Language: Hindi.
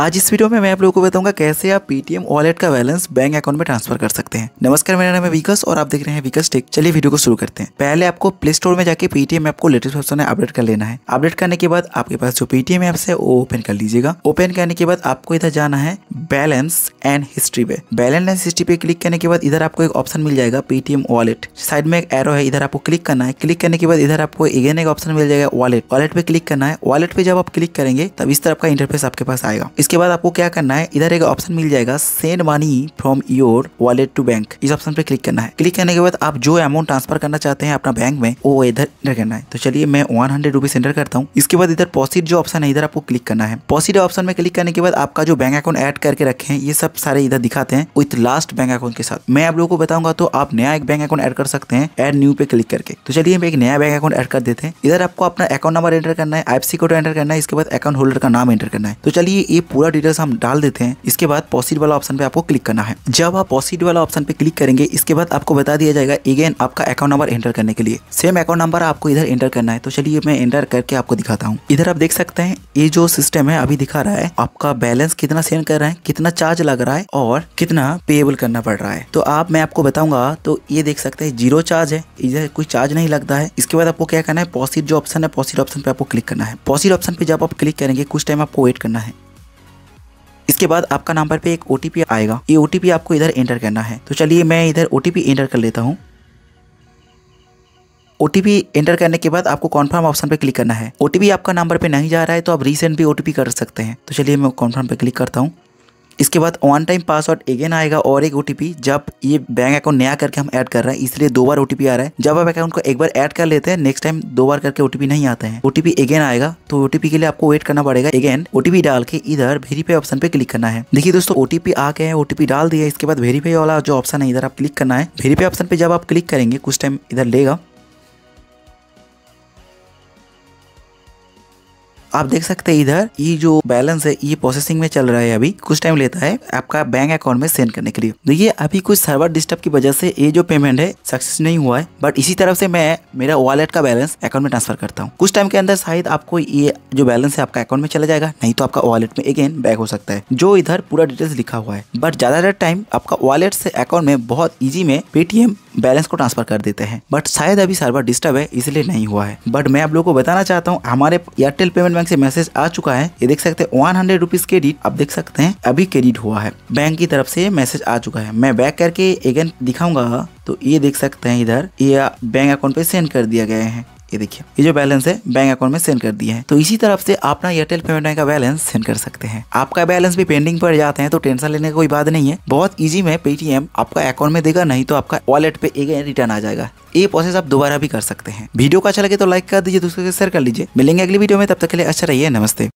आज इस वीडियो में मैं आप लोगों को बताऊंगा कैसे आप पेटीएम वॉलेट का बैलेंस बैंक अकाउंट में ट्रांसफर कर सकते हैं नमस्कार मेरा नाम है विकस और आप देख रहे हैं विकस टेक चलिए वीडियो को शुरू करते हैं पहले आपको प्ले स्टोर में जाके पेटीएम ऐप को लेटेस्ट ऑप्शन अपडेट कर लेना है अपडेट करने के बाद आपके पास जो पेटीएम ऐप्स है वो ओपन कर लीजिएगा ओपन करने के बाद आपको इधर जाना है बैलेंस एंड हिस्ट्री पे बैलेंस एंड हिस्ट्री पे क्लिक करने के बाद इधर आपको एक ऑप्शन मिल जाएगा पेटीएम वॉलेट साइड में एक एरो है इधर आपको क्लिक करना है क्लिक करने के बाद इधर आपको एगेन एक ऑप्शन मिल जाएगा वॉलेट वॉलेट पे क्लिक करना है वॉलेट पे जब आप क्लिक करेंगे तब इस तरह का इंटरफेस आपके पास आएगा इसके बाद आपको क्या करना है इधर एक ऑप्शन मिल जाएगा send money from your wallet to bank इस ऑप्शन पे क्लिक करना है क्लिक करने के बाद आप जो अमाउंट ट्रांसफर करना चाहते हैं अपना बैंक में वो इधर एंटर करना है तो चलिए मैं वन हंड्रेड रुपीज एंटर करता हूँ इसके बाद इधर पॉसिट जो ऑप्शन है इधर आपको क्लिक करना है पॉसिट ऑप्शन में क्लिक करने के बाद आपका जो बैंक अकाउंट एड करके रखे हैं ये सब सारे इधर दिखाते हैं विथ लास्ट बैंक अकाउंट के साथ मैं आप लोगों को बताऊंगा तो आप नया एक बैंक अकाउंट एड कर सकते हैं एड न्यू पे क्लिक करके तो चलिए हम एक नया बैंक अकाउंट एड कर देते हैं इधर आपको अपना अकाउंट नंबर एंटर करना है आईपीसी कोड एंटर करना है इसके बाद अकाउंट होल्डर का नाम एंटर करना है तो चलिए ये पूरा डिटेल्स हम डाल देते हैं इसके बाद पॉसिट वाला ऑप्शन पे आपको क्लिक करना है जब आप पॉसिट वाला ऑप्शन पे क्लिक करेंगे इसके बाद आपको बता दिया जाएगा अगेन आपका अकाउंट नंबर एंटर करने के लिए सेम अकाउंट नंबर आपको इधर एंटर करना है तो चलिए मैं एंटर करके आपको दिखाता हूँ इधर आप देख सकते हैं ये जो सिस्टम है अभी दिखा रहा है आपका बैलेंस कितना सेंड कर रहे हैं कितना चार्ज लग रहा है और कितना पेएबल करना पड़ रहा है तो आप मैं आपको बताऊंगा तो ये देख सकते हैं जीरो चार्ज है इधर कोई चार्ज नहीं लगता है इसके बाद आपको क्या करना है पॉसिट जो ऑप्शन है पॉसिट ऑप्शन पे आपको क्लिक करना है पॉसिट ऑप्शन पे जब आप क्लिक करेंगे कुछ टाइम आपको वेट करना है इसके बाद आपका नंबर पे एक ओ आएगा ये ओ आपको इधर एंटर करना है तो चलिए मैं इधर ओ एंटर कर लेता हूँ ओ एंटर करने के बाद आपको कॉन्फर्म ऑप्शन पे क्लिक करना है ओ आपका नंबर पे नहीं जा रहा है तो आप रिसेंट भी ओ कर सकते हैं तो चलिए मैं कॉन्फर्म पे क्लिक करता हूँ इसके बाद वन टाइम पासवर्ड अगेन आएगा और एक ओटीपी जब ये बैंक अकाउंट नया करके हम ऐड कर रहे हैं इसलिए दो बार ओटीपी आ रहा है जब आप अकाउंट को एक बार ऐड कर लेते हैं नेक्स्ट टाइम दो बार करके ओटीपी नहीं आता है ओटीपी अगेन आएगा तो ओटीपी के लिए आपको वेट करना पड़ेगा अगेन ओटीपी डाल के इधर वेरीफाई ऑप्शन पे क्लिक करना है देखिए दोस्तों ओटीपी आ गए ओटीपी डाल दिया इसके बाद वेरीफाई वाला जो ऑप्शन है इधर आप क्लिक करना है वेरीफाई ऑप्शन पे जब आप क्लिक करेंगे कुछ टाइम इधर लेगा आप देख सकते हैं इधर ये जो बैलेंस है ये प्रोसेसिंग में चल रहा है अभी कुछ टाइम लेता है आपका बैंक अकाउंट में सेंड करने के लिए देखिए अभी कुछ सर्वर डिस्टर्ब की वजह से ये जो पेमेंट है सक्सेस नहीं हुआ है बट इसी तरफ से मैं मेरा वॉलेट का बैलेंस अकाउंट में ट्रांसफर करता हूँ कुछ टाइम के अंदर शायद आपको ये जो बैलेंस है आपका अकाउंट में चला जाएगा नहीं तो आपका वॉलेट में अगेन बैक हो सकता है जो इधर पूरा डिटेल्स लिखा हुआ है बट ज्यादातर टाइम आपका वॉलेट से अकाउंट में बहुत ईजी में पेटीएम बैलेंस को ट्रांसफर कर देते हैं बट शायद अभी सर्वर डिस्टर्ब है इसलिए नहीं हुआ है बट मैं आप लोगों को बताना चाहता हूँ हमारे एयरटेल पेमेंट बैंक से मैसेज आ चुका है ये देख सकते हैं वन हंड्रेड रुपीज क्रेडिट आप देख सकते हैं अभी क्रेडिट हुआ है बैंक की तरफ से मैसेज आ चुका है मैं बैक करके एगेन दिखाऊंगा तो ये देख सकते हैं इधर ये बैंक अकाउंट पे सेंड कर दिया गया है ये देखिए ये जो बैलेंस है बैंक अकाउंट में सेंड कर दिया है तो इसी तरफ से अपना एयरटेल पेमेंट बैंक का बैलेंस सेंड कर सकते हैं आपका बैलेंस भी पेंडिंग पर जाते हैं तो टेंशन लेने की कोई बात नहीं है बहुत ईजी में पेटीएम आपका अकाउंट में देगा नहीं तो आपका वॉलेट पे एक रिटर्न आ जाएगा ये प्रोसेस आप दोबारा भी कर सकते हैं वीडियो को अच्छा लगे तो लाइक कर दीजिए दूसरे के शेयर कर लीजिए मिलेंगे अगली वीडियो में तब तक के लिए अच्छा रहिए नमस्ते